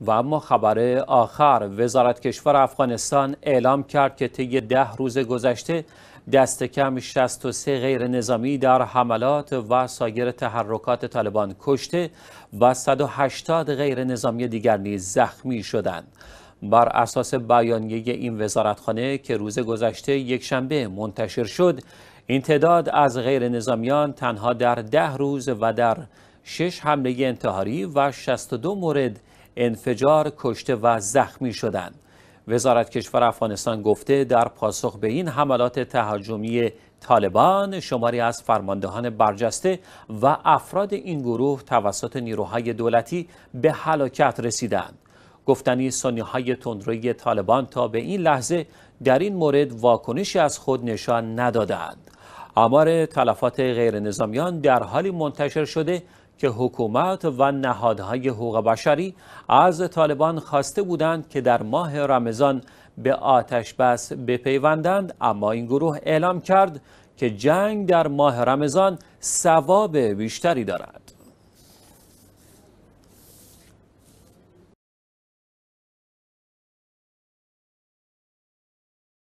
و اما خبر آخر وزارت کشور افغانستان اعلام کرد که طی ده روز گذشته دست کم 63 غیر نظامی در حملات و سایر تحرکات طالبان کشته و 180 غیر نظامی دیگر نیز زخمی شدند. بر اساس بیانیه این وزارتخانه که روز گذشته یک شنبه منتشر شد، این تعداد از غیر نظامیان تنها در ده روز و در شش حمله انتحاری و 62 مورد انفجار کشته و زخمی شدند. وزارت کشور افغانستان گفته در پاسخ به این حملات تهاجمی طالبان شماری از فرماندهان برجسته و افراد این گروه توسط نیروهای دولتی به هلاکت رسیدند. گفتنی سنی های تندروی طالبان تا به این لحظه در این مورد واکنشی از خود نشان ندادند. آمار تلفات غیر نظامیان در حالی منتشر شده که حکومت و نهادهای حقوق بشری از طالبان خواسته بودند که در ماه رمضان به آتش بس بپیوندند اما این گروه اعلام کرد که جنگ در ماه رمضان ثواب بیشتری دارد